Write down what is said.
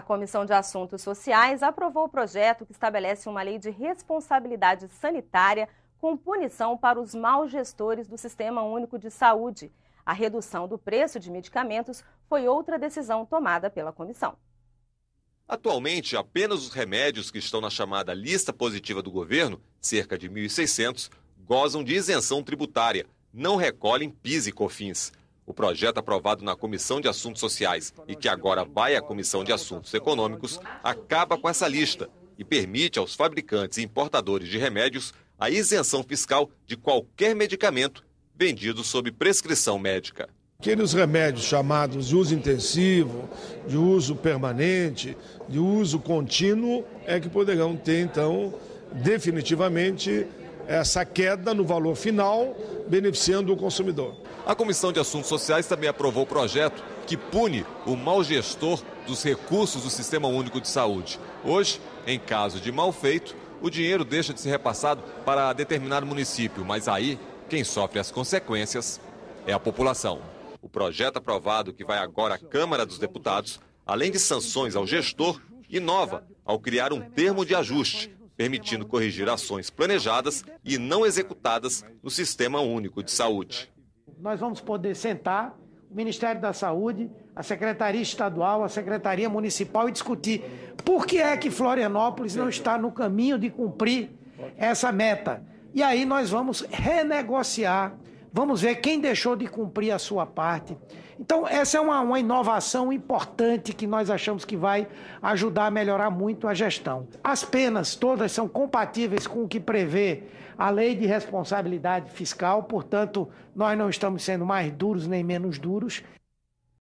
A Comissão de Assuntos Sociais aprovou o projeto que estabelece uma lei de responsabilidade sanitária com punição para os maus gestores do Sistema Único de Saúde. A redução do preço de medicamentos foi outra decisão tomada pela comissão. Atualmente, apenas os remédios que estão na chamada lista positiva do governo, cerca de 1.600, gozam de isenção tributária, não recolhem PIS e COFINS. O projeto aprovado na Comissão de Assuntos Sociais e que agora vai à Comissão de Assuntos Econômicos acaba com essa lista e permite aos fabricantes e importadores de remédios a isenção fiscal de qualquer medicamento vendido sob prescrição médica. Aqueles remédios chamados de uso intensivo, de uso permanente, de uso contínuo, é que poderão ter, então, definitivamente essa queda no valor final, beneficiando o consumidor. A Comissão de Assuntos Sociais também aprovou o projeto que pune o mau gestor dos recursos do Sistema Único de Saúde. Hoje, em caso de mal feito, o dinheiro deixa de ser repassado para determinado município, mas aí quem sofre as consequências é a população. O projeto aprovado, que vai agora à Câmara dos Deputados, além de sanções ao gestor, inova ao criar um termo de ajuste permitindo corrigir ações planejadas e não executadas no Sistema Único de Saúde. Nós vamos poder sentar o Ministério da Saúde, a Secretaria Estadual, a Secretaria Municipal e discutir por que é que Florianópolis não está no caminho de cumprir essa meta. E aí nós vamos renegociar Vamos ver quem deixou de cumprir a sua parte. Então, essa é uma, uma inovação importante que nós achamos que vai ajudar a melhorar muito a gestão. As penas todas são compatíveis com o que prevê a lei de responsabilidade fiscal, portanto, nós não estamos sendo mais duros nem menos duros.